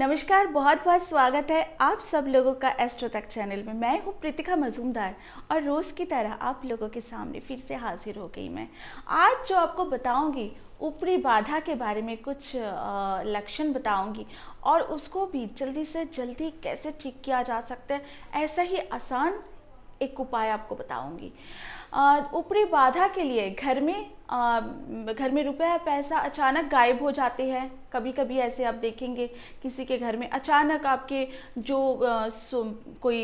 नमस्कार बहुत बहुत स्वागत है आप सब लोगों का एस्ट्रो तक चैनल में मैं हूँ प्रीतिका मजूमदार और रोज़ की तरह आप लोगों के सामने फिर से हाजिर हो गई मैं आज जो आपको बताऊंगी ऊपरी बाधा के बारे में कुछ लक्षण बताऊंगी और उसको भी जल्दी से जल्दी कैसे ठीक किया जा सकता है ऐसा ही आसान एक उपाय आपको बताऊंगी ऊपरी बाधा के लिए घर में घर में रुपया पैसा अचानक गायब हो जाते हैं कभी कभी ऐसे आप देखेंगे किसी के घर में अचानक आपके जो कोई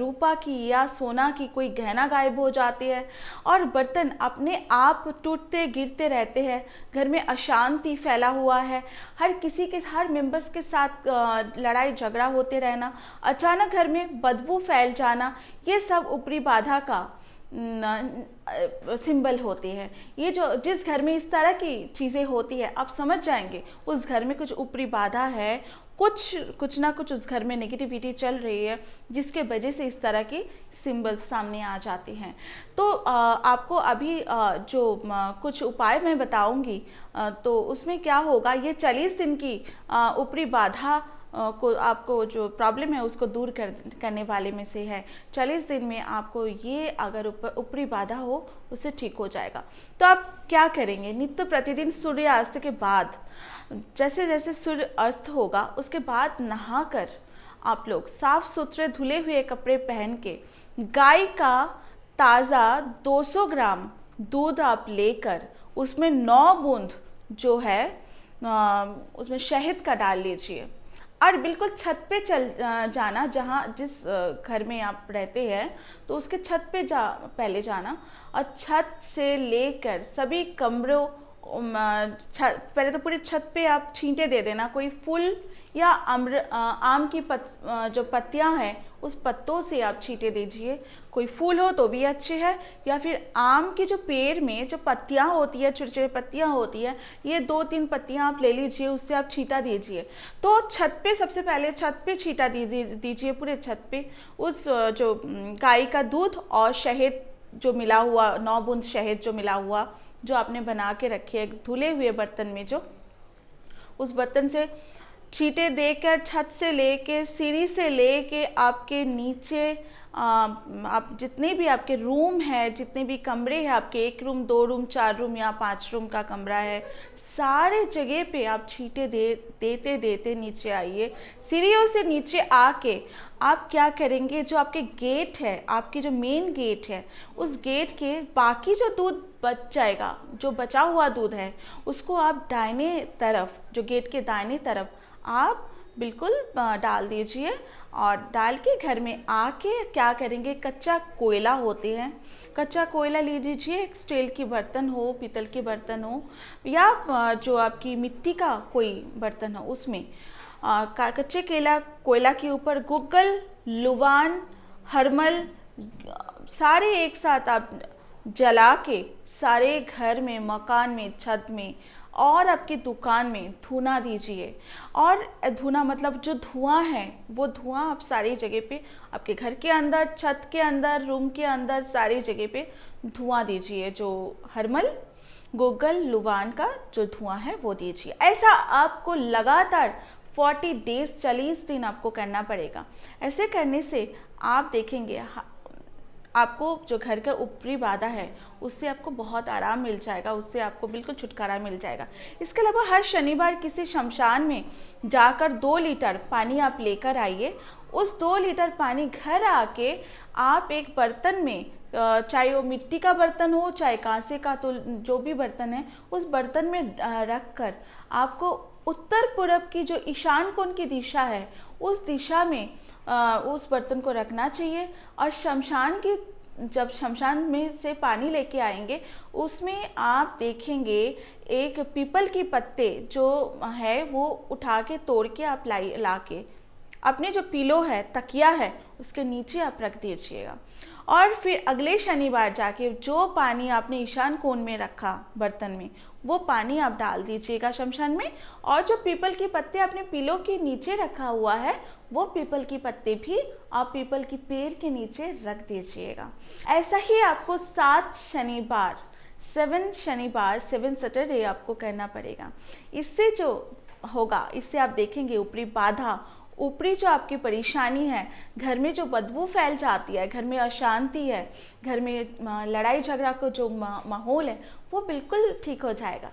रूपा की या सोना की कोई गहना गायब हो जाती है और बर्तन अपने आप टूटते गिरते रहते हैं घर में अशांति फैला हुआ है हर किसी के हर मेंबर्स के साथ लड़ाई झगड़ा होते रहना अचानक घर में बदबू फैल जाना ये सब ऊपरी बाधा का सिंबल होती है ये जो जिस घर में इस तरह की चीज़ें होती है आप समझ जाएंगे उस घर में कुछ ऊपरी बाधा है कुछ कुछ ना कुछ उस घर में नेगेटिविटी चल रही है जिसके वजह से इस तरह की सिंबल्स सामने आ जाती हैं तो आपको अभी जो कुछ उपाय मैं बताऊंगी तो उसमें क्या होगा ये चालीस दिन की ऊपरी बाधा को आपको जो प्रॉब्लम है उसको दूर कर करने वाले में से है चालीस दिन में आपको ये अगर ऊपरी बाधा हो उससे ठीक हो जाएगा तो आप क्या करेंगे नित्य प्रतिदिन सूर्यास्त के बाद जैसे जैसे सूर्य अस्त होगा उसके बाद नहा कर आप लोग साफ सुथरे धुले हुए कपड़े पहन के गाय का ताज़ा 200 ग्राम दूध आप लेकर उसमें नौ बूंद जो है आ, उसमें शहद का डाल लीजिए और बिल्कुल छत पे चल जाना जहाँ जिस घर में आप रहते हैं तो उसके छत पे जा पहले जाना और छत से लेकर सभी कमरों पहले तो पूरी छत पे आप छींटे दे देना कोई फूल या अम्र आम की पत जो पत्तियाँ हैं उस पत्तों से आप छींटे दीजिए कोई फूल हो तो भी अच्छी है या फिर आम के जो पेड़ में जो पत्तियाँ होती है छोटी छोटी पत्तियाँ होती है ये दो तीन पत्तियाँ आप ले लीजिए उससे आप छीटा दीजिए तो छत पे सबसे पहले छत पे छीटा दीजिए पूरे छत पे उस जो गाय का दूध और शहद जो मिला हुआ नौ बूंद शहद जो मिला हुआ जो आपने बना के रखे है धुले हुए बर्तन में जो उस बर्तन से छीटे देकर छत से लेके सीढ़ी से लेके आपके नीचे Um, आप जितने भी आपके रूम है जितने भी कमरे हैं आपके एक रूम दो रूम चार रूम या पाँच रूम का कमरा है सारे जगह पे आप छींटे दे देते देते नीचे आइए सीढ़ियों से नीचे आके आप क्या करेंगे जो आपके गेट है आपके जो मेन गेट है उस गेट के बाकी जो दूध बच जाएगा जो बचा हुआ दूध है उसको आप दाहिने तरफ जो गेट के दाहिने तरफ आप बिल्कुल डाल दीजिए और डाल के घर में आके क्या करेंगे कच्चा कोयला होते हैं कच्चा कोयला ले लीजिए एक स्टील की बर्तन हो पीतल के बर्तन हो या जो आपकी मिट्टी का कोई बर्तन हो उसमें आ, कच्चे केला कोयला के ऊपर गुग्गल लुवान हरमल सारे एक साथ आप जला के सारे घर में मकान में छत में और आपकी दुकान में धुना दीजिए और धुना मतलब जो धुआं है वो धुआं आप सारी जगह पे आपके घर के अंदर छत के अंदर रूम के अंदर सारी जगह पे धुआं दीजिए जो हरमल गोगल लुवान का जो धुआं है वो दीजिए ऐसा आपको लगातार 40 डेज चालीस दिन आपको करना पड़ेगा ऐसे करने से आप देखेंगे आपको जो घर का ऊपरी बाधा है उससे आपको बहुत आराम मिल जाएगा उससे आपको बिल्कुल छुटकारा मिल जाएगा इसके अलावा हर शनिवार किसी शमशान में जाकर दो लीटर पानी आप लेकर आइए उस दो लीटर पानी घर आके आप एक बर्तन में चाहे वो मिट्टी का बर्तन हो चाहे कांसे का तो जो भी बर्तन है उस बर्तन में रख कर आपको उत्तर पूर्व की जो ईशान कोण की दिशा है उस दिशा में उस बर्तन को रखना चाहिए और शमशान की जब शमशान में से पानी लेके आएंगे उसमें आप देखेंगे एक पीपल के पत्ते जो है वो उठा के तोड़ के आप लाई ला के अपने जो पीलो है तकिया है उसके नीचे आप रख दीजिएगा और फिर अगले शनिवार जाके जो पानी आपने ईशान कोण में रखा बर्तन में वो पानी आप डाल दीजिएगा शमशान में और जो पीपल के पत्ते आपने पीलों के नीचे रखा हुआ है वो पीपल के पत्ते भी आप पीपल के पेड़ के नीचे रख दीजिएगा ऐसा ही आपको सात शनिवार सेवन शनिवार सेवन सैटरडे आपको करना पड़ेगा इससे जो होगा इससे आप देखेंगे ऊपरी बाधा ऊपरी जो आपकी परेशानी है घर में जो बदबू फैल जाती है घर में अशांति है घर में लड़ाई झगड़ा का जो माहौल है वो बिल्कुल ठीक हो जाएगा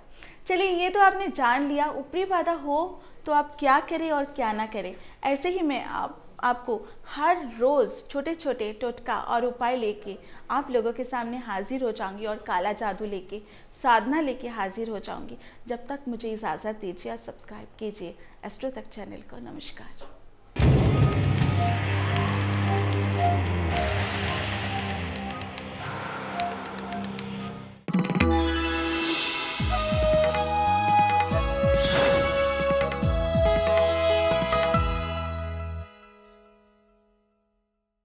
चलिए ये तो आपने जान लिया ऊपरी बाधा हो तो आप क्या करें और क्या ना करें ऐसे ही मैं आप आपको हर रोज़ छोटे छोटे टोटका और उपाय लेके आप लोगों के सामने हाजिर हो जाऊंगी और काला जादू लेके साधना लेके हाजिर हो जाऊंगी जब तक मुझे इजाज़त दीजिए और सब्सक्राइब कीजिए एस्ट्रो तक चैनल को नमस्कार